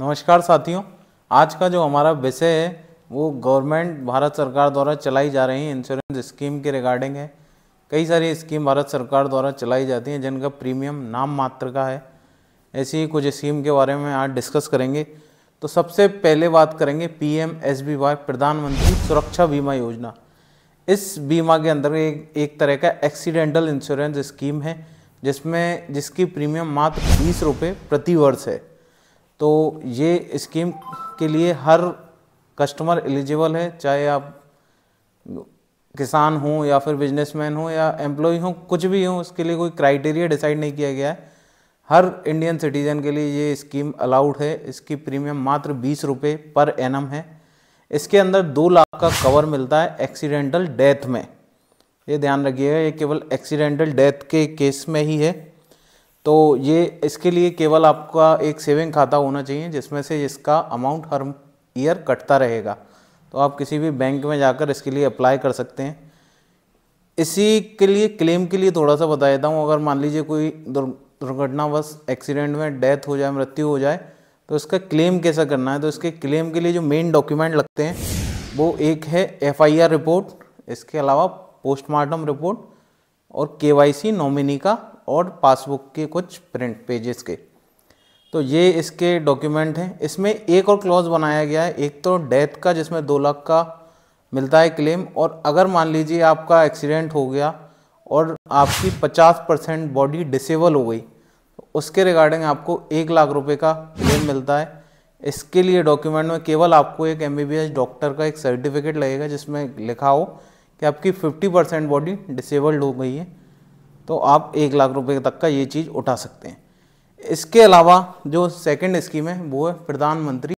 नमस्कार साथियों आज का जो हमारा विषय है वो गवर्नमेंट भारत सरकार द्वारा चलाई जा रही इंश्योरेंस स्कीम के रिगार्डिंग है कई सारी स्कीम भारत सरकार द्वारा चलाई जाती हैं जिनका प्रीमियम नाम मात्र का है ऐसी ही कुछ स्कीम के बारे में आज डिस्कस करेंगे तो सबसे पहले बात करेंगे P M S B Y Pradhanmantri सुरक्षा बीमा योजना इस बीमा के अंदर एक, एक तरह का एक्सीडेंटल इंश्योरेंस स्कीम है जिसमें जिसकी प्रीमियम मात्र बीस रुपये प्रति वर्ष है तो ये स्कीम के लिए हर कस्टमर एलिजिबल है चाहे आप किसान हों या फिर बिजनेसमैन हों या एम्प्लॉय हों कुछ भी हों उसके लिए कोई क्राइटेरिया डिसाइड नहीं किया गया है हर इंडियन सिटीजन के लिए ये स्कीम अलाउड है इसकी प्रीमियम मात्र बीस रुपये पर एन है इसके अंदर दो लाख का कवर मिलता है एक्सीडेंटल डेथ में ये ध्यान रखिएगा ये केवल एक्सीडेंटल डेथ के केस में ही है तो ये इसके लिए केवल आपका एक सेविंग खाता होना चाहिए जिसमें से इसका अमाउंट हर ईयर कटता रहेगा तो आप किसी भी बैंक में जाकर इसके लिए अप्लाई कर सकते हैं इसी के लिए क्लेम के लिए थोड़ा सा बता देता हूँ अगर मान लीजिए कोई दुर्घटनावश एक्सीडेंट में डेथ हो जाए मृत्यु हो जाए तो इसका क्लेम कैसा करना है तो इसके क्लेम के लिए जो मेन डॉक्यूमेंट लगते हैं वो एक है एफआईआर रिपोर्ट इसके अलावा पोस्टमार्टम रिपोर्ट और केवाईसी नॉमिनी का और पासबुक के कुछ प्रिंट पेजेस के तो ये इसके डॉक्यूमेंट हैं इसमें एक और क्लॉज बनाया गया है एक तो डेथ का जिसमें दो लाख का मिलता है क्लेम और अगर मान लीजिए आपका एक्सीडेंट हो गया और आपकी 50 परसेंट बॉडी डिसेबल हो गई तो उसके रिगार्डिंग आपको एक लाख रुपए का क्लेम मिलता है इसके लिए डॉक्यूमेंट में केवल आपको एक एम डॉक्टर का एक सर्टिफिकेट लगेगा जिसमें लिखा हो कि आपकी 50 परसेंट बॉडी डिसेबल्ड हो गई है तो आप एक लाख रुपए तक का ये चीज़ उठा सकते हैं इसके अलावा जो सेकंड स्कीम है वो है Pradhanmantri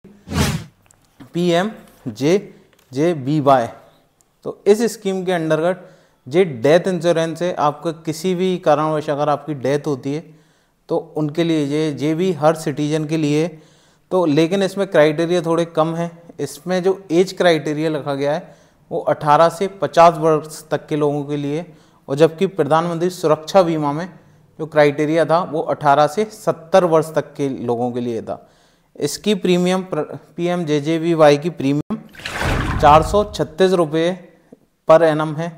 P M J J B Y तो इस स्कीम के अंतर्गत जे डेथ इंश्योरेंस है आपका किसी भी कारणवश अगर आपकी डेथ होती है तो उनके लिए ये ये भी हर सिटीजन के लिए तो लेकिन इसमें क्राइटेरिया थोड़े कम है इसमें जो एज क्राइटेरिया रखा गया है वो 18 से 50 वर्ष तक के लोगों के लिए और जबकि प्रधानमंत्री सुरक्षा बीमा में जो क्राइटेरिया था वो 18 से 70 वर्ष तक के लोगों के लिए था इसकी premium P M J J V Y की प्रीमियम चार सौ छत्तीस रुपये पर एनम है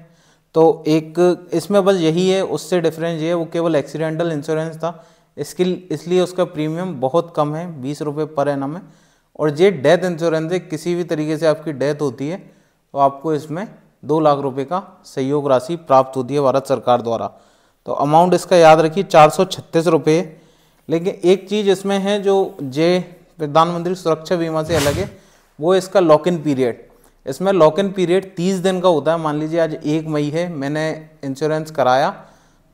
तो एक इसमें बस यही है उससे डिफरेंस ये है वो केवल एक्सीडेंटल इंश्योरेंस था इसकी इसलिए उसका प्रीमियम बहुत कम है बीस रुपये पर एन है और ये डेथ इंश्योरेंस है किसी भी तरीके से आपकी डेथ होती है तो आपको इसमें दो लाख रुपए का सहयोग राशि प्राप्त होती है भारत सरकार द्वारा तो अमाउंट इसका याद रखिए चार सौ छत्तीस रुपये लेकिन एक चीज़ इसमें है जो जे प्रधानमंत्री सुरक्षा बीमा से अलग है वो इसका लॉक इन पीरियड इसमें लॉक इन पीरियड तीस दिन का होता है मान लीजिए आज एक मई है मैंने इंश्योरेंस कराया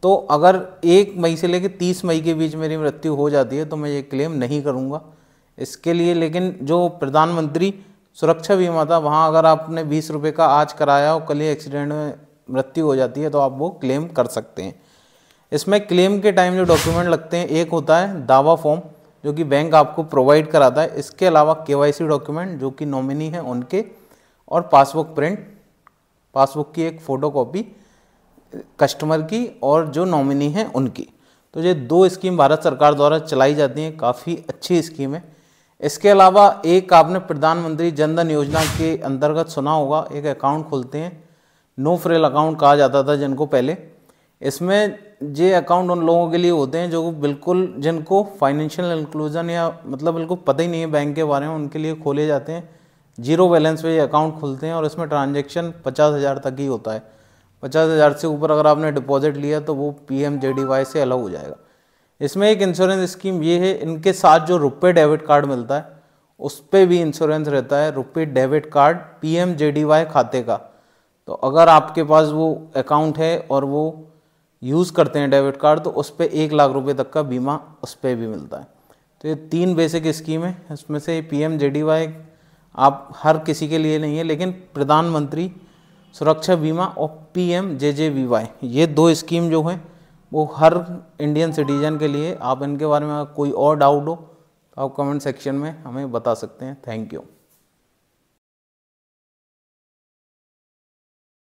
तो अगर एक मई से लेकर तीस मई के बीच मेरी मृत्यु हो जाती है तो मैं ये क्लेम नहीं करूँगा इसके लिए लेकिन जो प्रधानमंत्री सुरक्षा बीमा था वहाँ अगर आपने बीस रुपये का आज कराया और कल ही एक्सीडेंट में मृत्यु हो जाती है तो आप वो क्लेम कर सकते हैं इसमें क्लेम के टाइम जो डॉक्यूमेंट लगते हैं एक होता है दावा फॉर्म जो कि बैंक आपको प्रोवाइड कराता है इसके अलावा के डॉक्यूमेंट जो कि नॉमिनी है उनके और पासबुक प्रिंट पासबुक की एक फ़ोटो कस्टमर की और जो नॉमिनी है उनकी तो ये दो स्कीम भारत सरकार द्वारा चलाई जाती हैं काफ़ी अच्छी स्कीम है इसके अलावा एक आपने प्रधानमंत्री जनधन योजना के अंतर्गत सुना होगा एक अकाउंट खोलते हैं नो फ्रेल अकाउंट कहा जाता था जिनको पहले इसमें ये अकाउंट उन लोगों के लिए होते हैं जो बिल्कुल जिनको फाइनेंशियल इंक्लूजन या मतलब बिल्कुल पता ही नहीं है बैंक के बारे में उनके लिए खोले जाते हैं जीरो बैलेंस पे ये अकाउंट खुलते हैं और इसमें ट्रांजेक्शन पचास हज़ार तक ही होता है पचास हज़ार से ऊपर अगर आपने डिपॉजिट लिया तो वो P M J D Y से अलग हो जाएगा इसमें एक इंश्योरेंस स्कीम ये है इनके साथ जो रुपये डेबिट कार्ड मिलता है उस पर भी इंश्योरेंस रहता है रुपये डेबिट कार्ड पी खाते का तो अगर आपके पास वो अकाउंट है और वो यूज़ करते हैं डेबिट कार्ड तो उस पर एक लाख रुपए तक का बीमा उस पर भी मिलता है तो ये तीन बेसिक स्कीम है इसमें से पी एम आप हर किसी के लिए नहीं है लेकिन प्रधानमंत्री सुरक्षा बीमा और P M J J V Y ये दो स्कीम जो हैं वो हर इंडियन सिटीजन के लिए आप इनके बारे में कोई और डाउट हो तो आप कमेंट सेक्शन में हमें बता सकते हैं थैंक यू